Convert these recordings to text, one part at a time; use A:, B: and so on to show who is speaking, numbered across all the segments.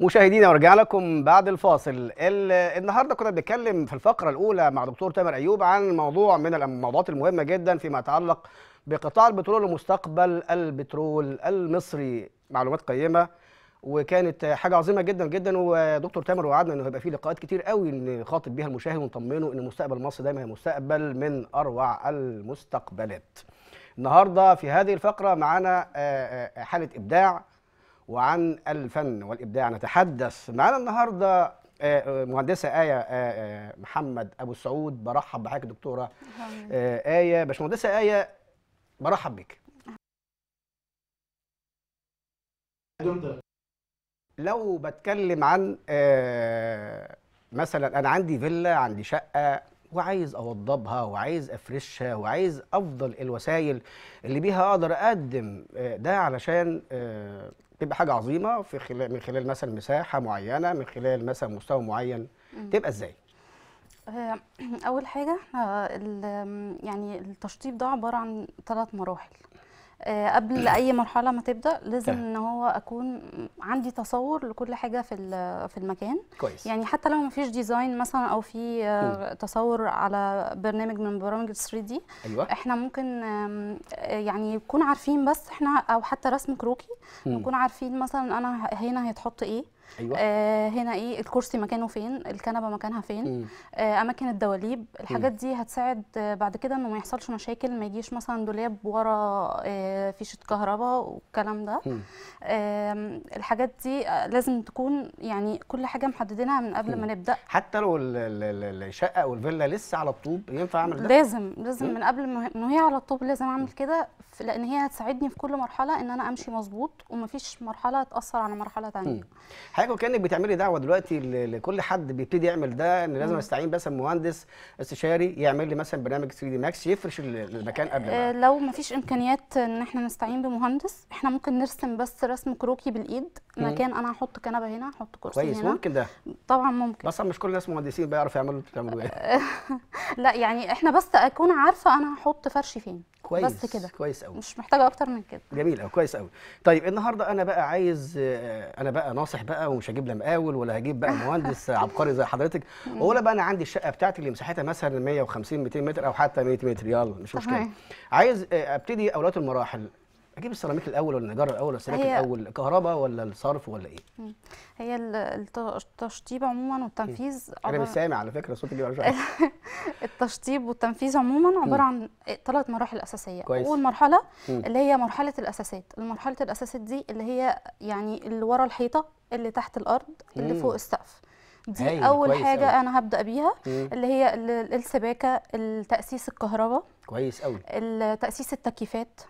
A: مشاهدينا ورجع لكم بعد الفاصل النهارده كنا بنتكلم في الفقره الاولى مع دكتور تامر ايوب عن موضوع من الموضوعات المهمه جدا فيما يتعلق بقطاع البترول ومستقبل البترول المصري معلومات قيمه وكانت حاجه عظيمه جدا جدا ودكتور تامر وعدنا انه هيبقى فيه لقاءات كتير قوي نخاطب بيها المشاهد ونطمنه ان مستقبل مصر دايما هي مستقبل من اروع المستقبلات النهارده في هذه الفقره معانا آه، آه، حاله ابداع وعن الفن والإبداع نتحدث معانا النهاردة آه، آه، مهندسة آية آه، محمد أبو سعود برحب بحضرتك دكتورة آية باشمهندسة آية برحب بك لو بتكلم عن مثلا أنا عندي فيلا عندي شقة وعايز اوضبها وعايز افرشها وعايز افضل الوسائل اللي بيها اقدر اقدم ده علشان تبقى حاجه عظيمه في خلال من خلال مثلا مساحه معينه من خلال مثلا مستوى معين تبقى ازاي
B: آه، اول حاجه آه، يعني التشطيب ده عباره عن ثلاث مراحل آه، قبل اي مرحله ما تبدا لازم ان هو اكون عندي تصور لكل حاجه في في المكان كويس يعني حتى لو ما فيش ديزاين مثلا او في آه، تصور على برنامج من برامج ال 3 دي أيوة. احنا ممكن آه، يعني نكون عارفين بس احنا او حتى رسم كروكي نكون عارفين مثلا انا هنا هيتحط ايه أيوة. آه هنا ايه الكرسي مكانه فين الكنبه مكانها فين آه اماكن الدواليب الحاجات م. دي هتساعد بعد كده انه ما يحصلش مشاكل ما يجيش مثلا دولاب ورا آه فيشه كهرباء والكلام ده آه الحاجات دي آه، لازم تكون يعني كل حاجه محددينها من قبل م. ما نبدا
A: حتى لو الشقه او الفيلا لسه على الطوب ينفع اعمل ده لازم لازم م. من
B: قبل ما هي على الطوب لازم اعمل كده لان هي هتساعدني في كل مرحله ان انا امشي مظبوط ومفيش مرحله تاثر على مرحله ثانيه
A: حضرتك وكانك بتعملي دعوه دلوقتي لكل حد بيبتدي يعمل ده ان لازم استعين مثلا مهندس استشاري يعمل لي مثلا برنامج 3 دي ماكس يفرش المكان قبل ما. آه،
B: لو ما فيش امكانيات ان احنا نستعين بمهندس احنا ممكن نرسم بس رسم كروكي بالايد مكان انا هحط كنبه هنا هحط كرسي كويس هنا. ممكن ده طبعا ممكن
A: بس مش كل الناس مهندسين بيعرفوا يعملوا بتعملوا ايه يعني.
B: لا يعني احنا بس اكون عارفه انا هحط فرشي فين كويس بس كده كويس قوي مش محتاجه اكتر من كده
A: جميل قوي كويس قوي طيب النهارده انا بقى عايز آه، انا بقى ناصح بقى ومش هجيب لا مقاول ولا هجيب بقى مهندس عبقري زي حضرتك ولا بقى انا عندي الشقه بتاعتي اللي مساحتها مثلا 150 200 متر او حتى 100 متر يلا مش مشكله عايز آه، ابتدي اولاد المراحل اجيب السيراميك الاول ولا النجار الاول ولا السيراميك الاول الكهرباء ولا الصرف ولا ايه
B: هي التشطيب عموما والتنفيذ عبارة انا مش سامع
A: على فكره صوتي مش
B: التشطيب والتنفيذ عموما عباره عن ثلاث مراحل اساسيه كويس. اول مرحله اللي هي مرحله الاساسات المرحله الاساسات دي اللي هي يعني اللي ورا الحيطه اللي تحت الارض اللي فوق السقف
A: دي اول حاجه أوي. انا
B: هبدا بيها اللي هي السباكه التاسيس الكهرباء كويس قوي تاسيس التكييفات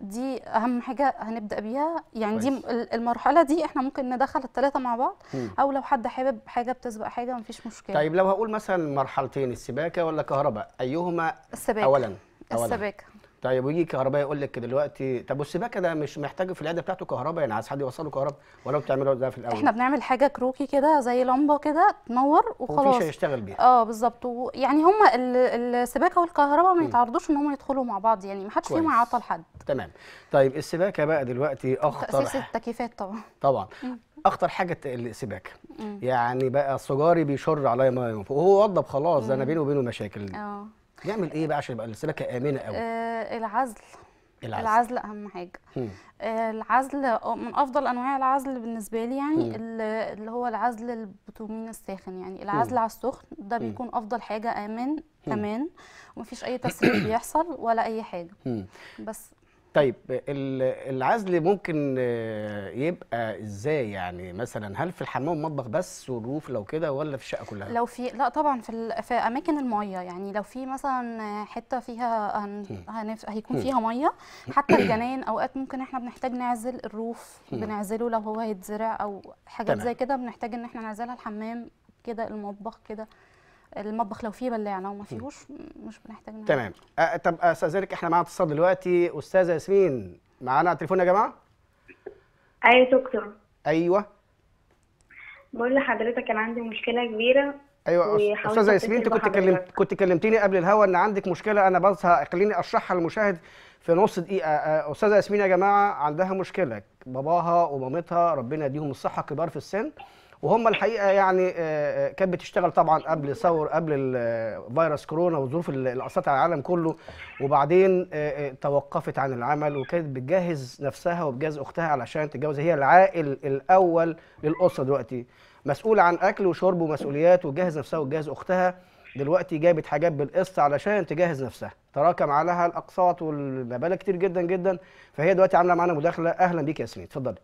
B: دي اهم حاجه هنبدا بيها يعني كويس. دي المرحله دي احنا ممكن ندخل الثلاثه مع بعض مم. او لو حد حابب حاجه بتسبق حاجه مفيش مشكله طيب
A: لو هقول مثلا مرحلتين السباكه ولا كهرباء ايهما السباكه اولا, أولا. السباكه طيب ويجي كهربائي يقول لك دلوقتي طب والسباكه ده مش محتاج في العياده بتاعته كهرباء يعني عايز حد يوصله كهرباء ولا بتعملوا ده في الاول؟ احنا
B: بنعمل حاجه كروكي كده زي لمبه كده تنور وخلاص مفيش هيشتغل بيها اه بالظبط يعني هم السباكه والكهرباء ما يتعرضوش ان هم يدخلوا مع بعض يعني ما حدش فيهم هيعطل حد
A: تمام طيب السباكه بقى دلوقتي اخطر تاسيس
B: التكييفات طبعا
A: طبعا اخطر حاجه السباكه يعني بقى سجاري بيشر عليا ميه وهو وضب خلاص ده انا بيني وبينه مشاكل اه نعمل ايه بقى عشان يبقى السمكه امنه قوي
B: آه العزل العزل, العزل اهم حاجه مم. آه العزل آه، من افضل انواع العزل بالنسبه لي يعني مم. اللي هو العزل البتومين الساخن يعني العزل مم. على السخن ده بيكون مم. افضل حاجه امن امان ومفيش اي تسريب بيحصل ولا اي حاجه مم. بس
A: طيب العزل ممكن آه، يبقى ازاي يعني مثلا هل في الحمام والمطبخ بس والروف لو كده ولا في الشقه كلها
B: لو في لا طبعا في في اماكن الميه يعني لو في مثلا حته فيها هن... هنف... هيكون فيها ميه حتى الجنان اوقات ممكن احنا بنحتاج نعزل الروف بنعزله لو هو هيتزرع او حاجات زي كده بنحتاج ان احنا نعزلها الحمام كده المطبخ كده المطبخ لو فيه لو وما فيهوش مش بنحتاج تمام
A: أه طب استاذنك احنا معانا اتصال دلوقتي استاذه ياسمين معانا على التليفون يا جماعه
C: ايوه دكتور
A: ايوه بقول
C: لحضرتك انا عندي مشكله كبيره
A: ايوه استاذه ياسمين انت كنت كلمت كنت كلمتيني قبل الهوا ان عندك مشكله انا بظهر خليني اشرحها للمشاهد في نص دقيقه استاذه ياسمين يا جماعه عندها مشكله باباها ومامتها ربنا يديهم الصحه كبار في السن وهم الحقيقه يعني آه، آه، كانت بتشتغل طبعا قبل ثور قبل آه، فيروس كورونا وظروف اللي على العالم كله وبعدين توقفت عن العمل وكانت بتجهز نفسها وبتجهز اختها علشان تتجوز هي العائل الاول للاسره دلوقتي مسؤول عن اكل وشرب ومسؤوليات وتجهز نفسها وتجهز اختها دلوقتي جابت حاجات بالقسط علشان تجهز نفسها تراكم عليها الاقساط والمبالغ كتير جدا جدا فهي دلوقتي عامله معانا مداخله اهلا بيك يا ياسمين اتفضلي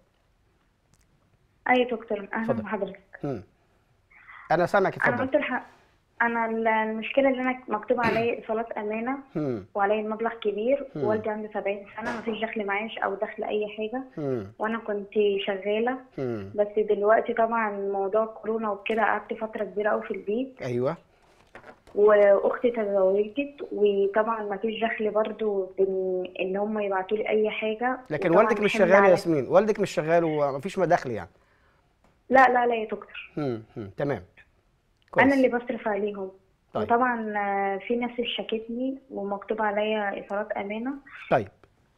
C: اي دكتور اهلا بحضرتك
A: انا سامعك اتفضل انا
C: قلت انا المشكله اللي انا مكتوب عليا اصالات امانه وعليا مبلغ كبير والدي عنده 70 سنه ما فيش دخل معاش او دخل اي حاجه وانا كنت شغاله بس دلوقتي طبعا موضوع كورونا وكده قعدت فتره كبيره قوي في البيت ايوه واختي تزوجت وطبعا ما فيش دخل برضو ان هم يبعتوا لي اي حاجه لكن والدك مش شغال يا
A: ياسمين والدك مش شغال وما فيش مداخل يعني
C: لا لا لا يا دكتور
A: تمام كويس. انا اللي
C: بصرف عليهم طيب. وطبعا آه، في ناس شاكتني ومكتوب عليا اثارات امانه طيب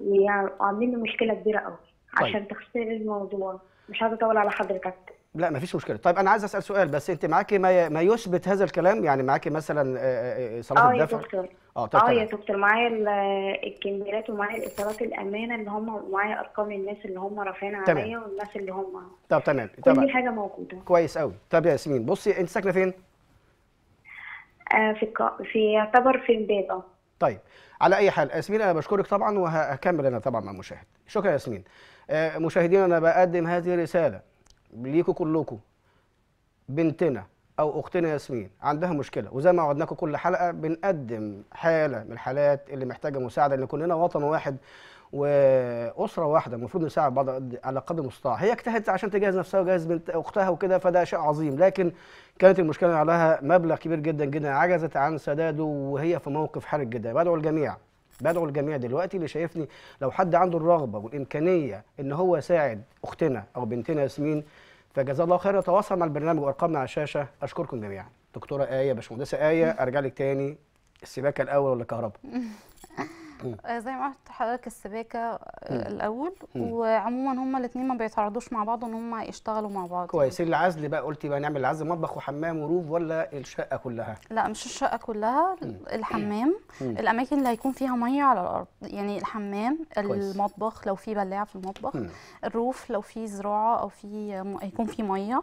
C: وعاملين يعني مشكله كبيره قوي طيب. عشان طيب. تخسر الموضوع مش عايزه اطول على حضرتك
A: لا ما فيش مشكله طيب انا عايز اسال سؤال بس انت معاكي ما, ما يثبت هذا الكلام يعني معاكي مثلا صلاه الدفع اه يا دكتور اه طيب اه يا دكتور
C: معايا الكاميرات ومعايا الاطارات الامانه اللي هم معايا ارقام الناس اللي هم رافعين عليا والناس اللي هم
A: طب تمام كل طبعا. حاجه موجوده كويس قوي طب يا ياسمين بصي انت ساكنه فين
C: آه، في ك... في يعتبر في امبابه
A: طيب على اي حال ياسمين انا بشكرك طبعا وهكمل انا طبعا مع المشاهد شكرا ياسمين مشاهدينا انا بقدم هذه الرساله ليكوا كلكوا بنتنا او اختنا ياسمين عندها مشكله وزي ما وعدناكم كل حلقه بنقدم حاله من الحالات اللي محتاجه مساعده لان كلنا وطن واحد واسره واحده المفروض نساعد بعض على قدر المستطاع هي اجتهدت عشان تجهز نفسها وجهز بنت اختها وكده فده شيء عظيم لكن كانت المشكله عليها مبلغ كبير جدا جدا عجزت عن سداده وهي في موقف حرج جدا بدعو الجميع بدعو الجميع دلوقتي اللي شايفني لو حد عنده الرغبه والامكانيه ان هو يساعد اختنا او بنتنا ياسمين فجزاه الله خير يتواصل مع البرنامج وارقامنا على الشاشه اشكركم جميعا دكتوره ايه باشمهندسه ايه ارجع لك تاني السباكه الاول ولا الكهرباء
B: آه، زي ما قلت حضرتك السباكه آه، الاول وعموما هما الاثنين ما بيتعرضوش مع بعض ان هما يشتغلوا مع بعض كويس
A: يعني. العزل بقى قلتي بقى نعمل العزل مطبخ وحمام وروف ولا الشقه كلها
B: لا مش الشقه كلها الحمام الاماكن اللي هيكون فيها ميه على الارض يعني الحمام كويس. المطبخ لو في بلاعه في المطبخ الروف لو في زراعه او في هيكون في ميه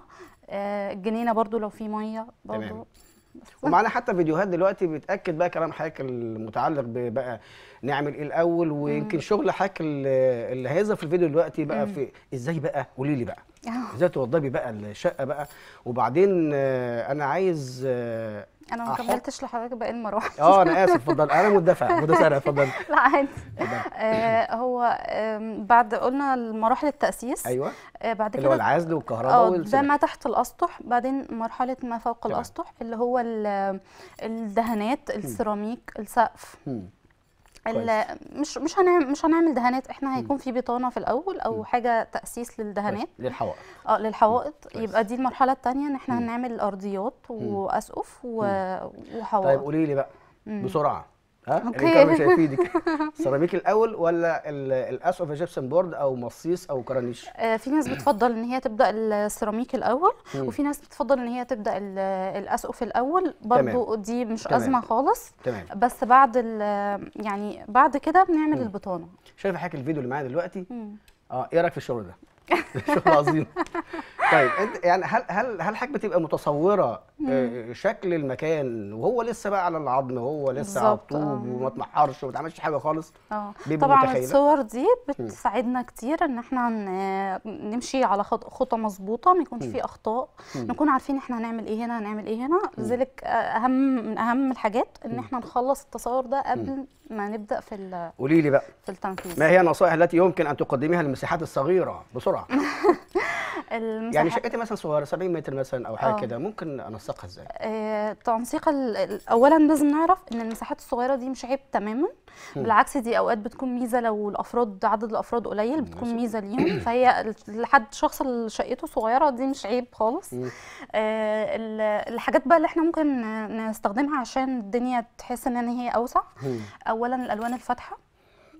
B: آه، الجنينه برضو لو في ميه برضو تمام. ومعانا
A: حتى فيديوهات دلوقتي بتاكد بقى كلام حضرتك المتعلق بقى نعمل ايه الاول ويمكن مم. شغل حضرتك اللي هيظهر في الفيديو دلوقتي بقى مم. في ازاي بقى قولي لي بقى ازاي توضبي بقى الشقه بقى وبعدين آه، انا عايز آه،
B: انا ما كملتش لحضرتك باقي المراحل اه انا اسف
A: اتفضل انا مدافع متسارع اتفضل
B: لا عادي آه هو بعد قلنا المراحل التأسيس ايوه آه بعد كده اللي هو العزل
A: والكهرباء اه ده ما
B: تحت الاسطح بعدين مرحله ما فوق الاسطح اللي هو الدهانات السيراميك السقف مش مش هنعمل مش هنعمل دهانات احنا هيكون في بطانه في الاول او حاجه تاسيس للدهانات للحوائط اه للحوائط يبقى دي المرحله الثانيه ان احنا هنعمل ارضيات واسقف و... وحوائط طيب
A: قولي لي بقى بسرعه ها اوكي الكاميرا يعني مش هيفيدك سيراميك الاول ولا الاسقف جبسن بورد او مصيص او كرانيش
B: آه في ناس بتفضل ان هي تبدا السيراميك الاول مم. وفي ناس بتفضل ان هي تبدا الاسقف الاول برضو دي مش تمام. ازمه خالص تمام. بس بعد يعني بعد كده بنعمل مم. البطانه
A: شايفه حضرتك الفيديو اللي معايا دلوقتي مم. اه ايه رايك في الشغل ده شغل عظيم طيب انت يعني هل هل هل حضرتك بتبقى متصوره آه، آه، شكل المكان وهو لسه بقى على العظم وهو لسه على الطوب آه. وما اتنحرش وما اتعملش حاجه خالص
B: اه طبعا متخيلة. الصور دي بتساعدنا كتير ان احنا نمشي على خطى مظبوطه ما يكونش في اخطاء مم. نكون عارفين احنا هنعمل ايه هنا هنعمل ايه هنا لذلك اهم من اهم الحاجات ان احنا نخلص التصور ده قبل ما نبدا في قولي لي بقى في التنفيذ ما هي
A: النصائح التي يمكن ان تقدميها للمساحات الصغيره بسرعه
B: يعني شقتي
A: مثلا صغيره 70 متر مثلا او حاجه آه. كده ممكن انسقها ازاي؟
B: آه، تنسيق اولا لازم نعرف ان المساحات الصغيره دي مش عيب تماما بالعكس دي اوقات بتكون ميزه لو الافراد عدد الافراد قليل بتكون ميزه ليهم فهي لحد شخص اللي شقته صغيره دي مش عيب خالص آه، الحاجات بقى اللي احنا ممكن نستخدمها عشان الدنيا تحس ان هي اوسع اولا الالوان الفاتحه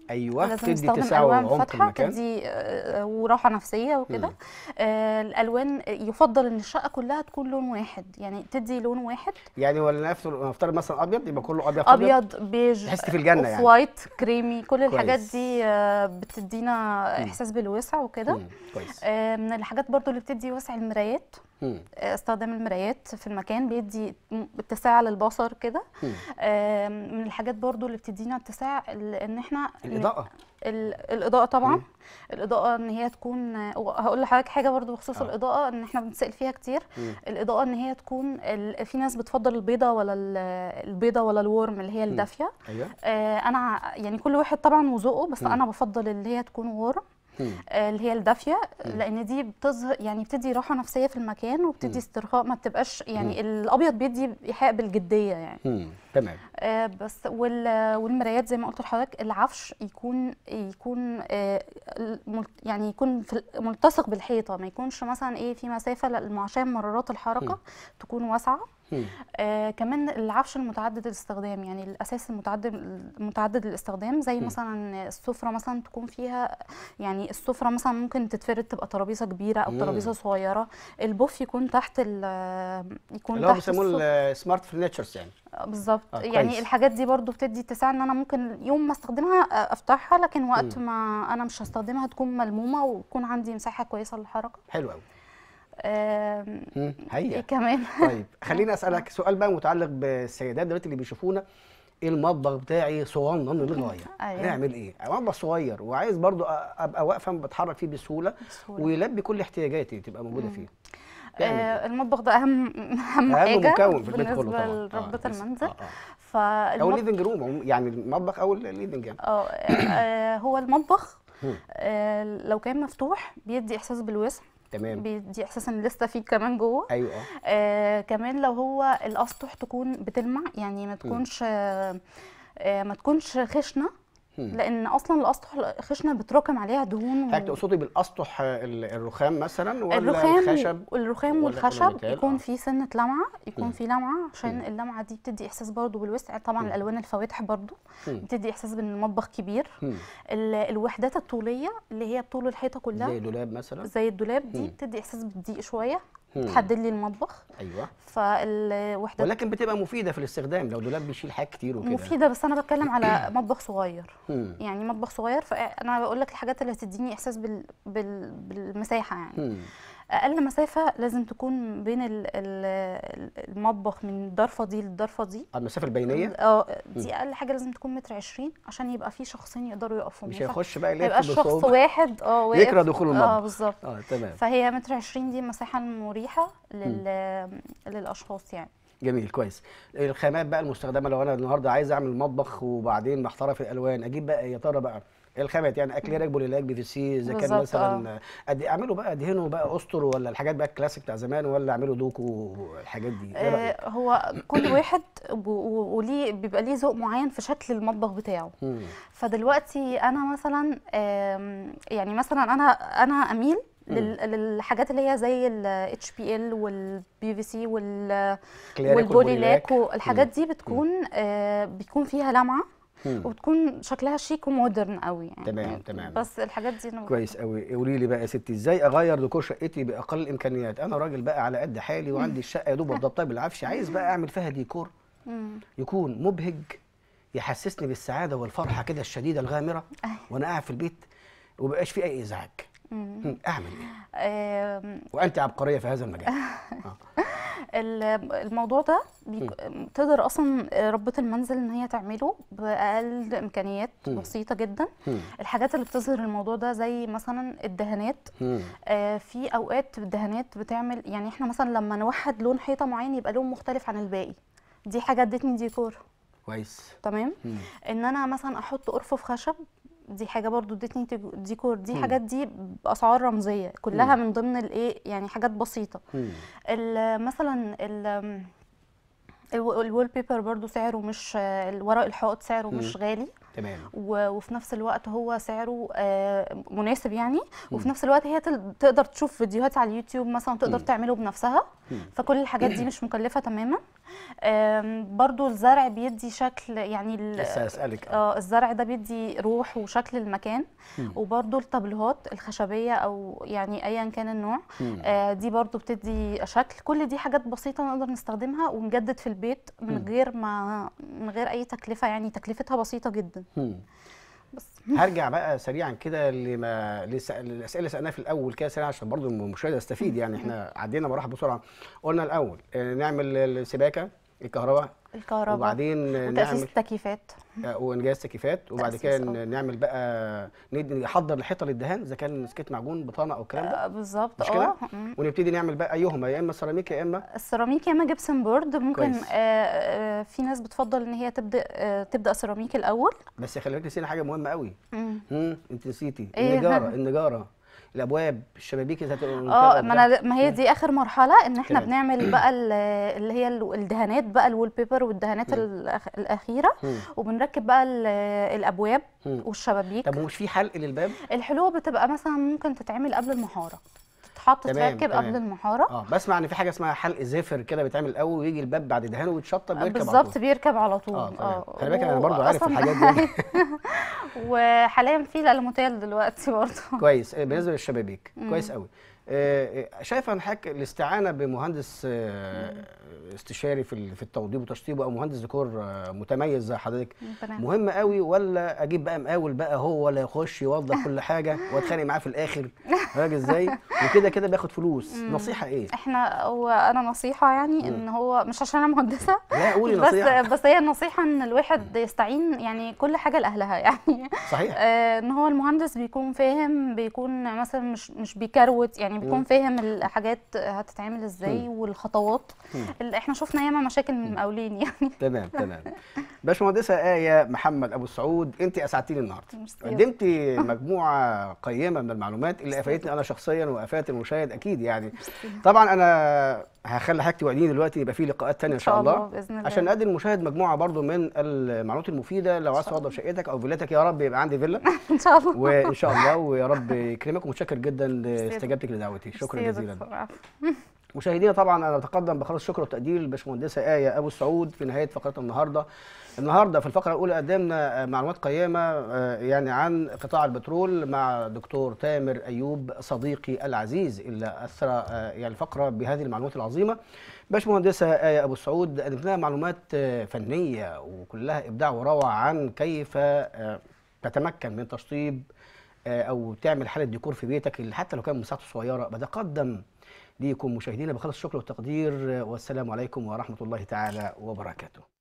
A: ايوه لازم تدي تسعه الوان فاتحه تدي
B: آه، آه، وراحه نفسيه وكده آه، الالوان يفضل ان الشقه كلها تكون لون واحد يعني تدي لون واحد
A: يعني ولا نفترض مثلا ابيض يبقى كله ابيض ابيض بيج تحس في الجنه يعني وايت
B: كريمي كل الحاجات دي بتدينا احساس بالوسع وكده كويس من الحاجات برضو اللي بتدي وسع المرايات استخدام المرايات في المكان بيدي اتساع للبصر كده من الحاجات برضو اللي بتدينا اتساع ان احنا الاضاءه الاضاءه طبعا م. إيه. الاضاءه ان هي تكون هقول لحضرتك حاجه برضو بخصوص آه. الاضاءه ان احنا بنتسال فيها كتير م. الاضاءه ان هي تكون ال... في ناس بتفضل البيضه ولا البيضه ولا الورم اللي هي الدافيه أيوة. آه انا يعني كل واحد طبعا وذوقه بس م. انا بفضل اللي هي تكون ورم آه، اللي هي الدافيه لان دي بتظهر يعني بتدي راحه نفسيه في المكان وبتدي استرخاء ما بتبقاش يعني الابيض بيدي ايحاء بالجديه يعني تمام آه بس والمرايات زي ما قلت لحضرتك العفش يكون يكون آه يعني يكون ملتصق بالحيطه ما يكونش مثلا ايه في مسافه عشان مرارات الحركه م. تكون واسعه آه كمان العفش المتعدد الاستخدام يعني الاساس المتعدد متعدد الاستخدام زي م. مثلا السفره مثلا تكون فيها يعني السفره مثلا ممكن تتفرد تبقى ترابيزه كبيره او ترابيزه صغيره البوف يكون تحت يكون اللي تحت بيسموه
A: السمارت فرنتشرز يعني
B: بالظبط آه يعني كويس. الحاجات دي برضو بتدي اتساع ان انا ممكن يوم ما استخدمها آه، افتحها لكن وقت م. ما انا مش هستخدمها تكون ملمومه وتكون عندي مساحه كويسه للحركه حلو قوي آه هيا إيه كمان
A: طيب خليني اسالك سؤال بقى متعلق بالسيدات دلوقتي اللي بيشوفونا إيه المطبخ بتاعي صغنن للغايه أيوة. هنعمل ايه مطبخ صغير وعايز برضو ابقى واقفه بتحرك فيه بسهوله, بسهولة. ويلبي كل احتياجاتي تبقى موجوده فيه آه
B: المطبخ ده اهم اهم, أهم حاجه مكون في البيت كله طبعا آه،, آه،, آه المنزل آه آه. او الليفنج
A: روم يعني المطبخ او الليفنج يعني
B: آه،, اه هو المطبخ آه لو كان مفتوح بيدي احساس بالوسع تمام بيدي احساس ان لسه في كمان جوه ايوه آه كمان لو هو الاسطح تكون بتلمع يعني ما تكونش آه ما تكونش خشنه لان اصلا الاسطح الخشنه بتراكم عليها دهون و... حضرتك تقصدي
A: بالاسطح الرخام مثلا ولا الرخام الخشب الرخام والخشب يكون
B: آه. في سنه لمعه يكون في لمعه عشان اللمعه دي بتدي احساس برضو بالوسع طبعا م. الالوان الفواتح برضو م. بتدي احساس بان المطبخ كبير الوحدات الطوليه اللي هي طول الحيطه كلها زي الدولاب مثلا زي الدولاب دي م. بتدي احساس بالضيق شويه تحدد لي المطبخ ايوه فالوحده
A: ولكن بتبقى مفيده في الاستخدام لو دولاب بيشيل حاجات كتير وكده مفيده
B: بس انا بتكلم على مطبخ صغير يعني مطبخ صغير فانا بقول لك الحاجات اللي هتديني احساس بال... بال... بالمساحه يعني اقل مسافه لازم تكون بين المطبخ من الضرفه دي للضرفه دي آه، المسافه البينيه اه دي اقل حاجه لازم تكون متر عشرين عشان يبقى في شخصين يقدروا يقفوا مش هيخش بقى يبقى شخص واحد اه واقف يكره دخول المطبخ اه بالظبط
A: اه تمام فهي
B: متر عشرين دي المساحه المريحه لل... للاشخاص يعني
A: جميل كويس الخامات بقى المستخدمه لو انا النهارده عايز اعمل مطبخ وبعدين محترف الالوان اجيب بقى يا ترى بقى الخامات يعني اللي بوليلاك بي في سي اذا كان مثلا آه. أدي اعمله بقى ادهنه بقى استر ولا الحاجات بقى الكلاسيك بتاع زمان ولا اعمله دوكو الحاجات دي إيه آه،
B: هو كل واحد وليه بيبقى ليه ذوق معين في شكل المطبخ بتاعه مم. فدلوقتي انا مثلا يعني مثلا انا انا اميل للحاجات اللي هي زي الاتش بي ال والبي في سي
A: لاك الحاجات دي بتكون
B: آه بيكون فيها لمعه وبتكون شكلها شيك ومودرن قوي يعني
A: تمام تمام
B: بس الحاجات دي
A: كويس قوي قولي لي بقى يا ستي ازاي اغير ديكور شقتي باقل الامكانيات انا راجل بقى على قد حالي وعندي الشقه يا دوب بضبطها طيب، بالعفش عايز بقى اعمل فيها ديكور يكون مبهج يحسسني بالسعاده والفرحه كده الشديده الغامره أيوة. وانا قاعد في البيت ومبقاش في اي ازعاج
B: اعمل ايه؟ وانت
A: عبقريه في هذا المجال آه.
B: الموضوع ده تقدر اصلا آه، ربة المنزل ان هي تعمله باقل امكانيات م. بسيطه جدا م. الحاجات اللي بتظهر الموضوع ده زي مثلا الدهانات آه في اوقات الدهانات بتعمل يعني احنا مثلا لما نوحد لون حيطه معين يبقى لون مختلف عن الباقي دي حاجه ادتني ديكور كويس تمام ان انا مثلا احط ارفف خشب دي حاجه برضو ادتني ديكور دي حاجات دي باسعار رمزيه كلها من ضمن الايه يعني حاجات بسيطه مثلا ال الوول بيبر برضو سعره مش الورق الحائط سعره مش غالي تمام وفي نفس الوقت هو سعره آه، مناسب يعني وفي نفس الوقت هي تقدر تشوف فيديوهات على اليوتيوب مثلا تقدر تعمله بنفسها فكل الحاجات دي مش مكلفه تماما برضو الزرع بيدي شكل يعني لسه اسالك اه الزرع ده بيدي روح وشكل المكان وبرضو الطبلوهات الخشبيه او يعني ايا كان النوع آه دي برضو بتدي شكل كل دي حاجات بسيطه نقدر نستخدمها ونجدد في البيت من غير ما من غير اي تكلفه يعني تكلفتها بسيطه جدا
A: مم. بس هرجع بقى سريعا كده لما للاسئله اللي سالناها في الاول كده سريعا عشان برضو المشاهد يستفيد يعني احنا عدينا مراحل بسرعه قلنا الاول آه، نعمل السباكه الكهرباء الكهرباء وبعدين وتاسيس
B: التكييفات
A: آه، وانجاز التكييفات وبعد كده آه. نعمل بقى نحضر الحيطه للدهان اذا كان سكيت معجون بطانه او الكلام ده آه، بالظبط اه ونبتدي نعمل بقى ايهما يا اما سيراميك يا اما
B: السيراميك يا اما جبسن بورد ممكن آه آه في ناس بتفضل ان هي تبدا آه تبدا سيراميك الاول
A: بس خلي بالك نسينا حاجه مهمه قوي امم انت نسيتي إيه، النجاره النجاره الابواب الشبابيك ذات اه ما انا
B: ما هي دي اخر مرحله ان احنا بنعمل بقى اللي هي الدهانات بقى الول بيبر والدهانات الأخ... الاخيره وبنركب بقى الابواب والشبابيك طب ومش
A: في حلق للباب
B: الحلوه بتبقى مثلا ممكن تتعمل قبل المحاره بيتحط تركب قبل المحاره اه
A: بسمع ان في حاجه اسمها حلق زفر كده بيتعمل الاول ويجي الباب بعد دهانه ويتشطب بيركب بالظبط
B: بيركب على طول اه, آه، خلي بالك انا برضو عارف الحاجات دي وحاليا في الالموتيل دلوقتي برضو كويس
A: آه، بالنسبه للشبابيك كويس قوي آه، آه، شايفه ان حضرتك الاستعانه بمهندس آه، استشاري في في التوضيب وتشطيب او مهندس ديكور متميز زي حضرتك مهم قوي ولا اجيب بقى مقاول بقى هو اللي يخش يوضح كل حاجه واتخانق معاه في الاخر فاهم ازاي وكده كده بياخد فلوس نصيحه ايه
B: احنا هو انا نصيحه يعني ان هو مش عشان انا مهندسه لا قولي نصيحه بس بس هي النصيحه ان الواحد يستعين يعني كل حاجه لاهلها يعني صحيح ان هو المهندس بيكون فاهم بيكون مثلا مش مش بيكروت يعني يعني بيكون فاهم الحاجات هتتعمل ازاي والخطوات اللي احنا شفنا ياما مشاكل من المقاولين يعني
A: تمام تمام باشمهندسه ايه محمد ابو سعود انت اسعدتيني النهارده قدمتي مجموعه قيمه من المعلومات اللي افادتني انا شخصيا وافادت المشاهد اكيد يعني طبعا انا هخلي حضرتك توعديني دلوقتي يبقى في لقاءات ثانيه ان شاء الله, باذن الله عشان ادي المشاهد مجموعه برضو من المعلومات المفيده لو عايز توضب شقتك او فيلتك يا رب يبقى عندي فيلا
B: ان شاء الله وان
A: شاء الله ويا رب يكرمك ومتشكر جدا لاستجابتك لدعوتي شكرا جزيلا مشاهدينا طبعا انا اتقدم بخالص الشكر والتقدير للباشمهندسه ايه ابو السعود في نهايه فقره النهارده. النهارده في الفقره الاولى قدمنا آه، معلومات قيمه آه، يعني عن قطاع البترول مع دكتور تامر ايوب صديقي العزيز اللي اثر آه، يعني الفقره بهذه المعلومات العظيمه. باشمهندسه ايه ابو السعود قدمت لنا معلومات فنيه وكلها ابداع وروعه عن كيف تتمكن من تشطيب او تعمل حاله ديكور في بيتك حتى لو كان مساحته صغيره بتقدم ليكم مشاهدينا بخلص الشكر والتقدير والسلام عليكم ورحمه الله تعالى وبركاته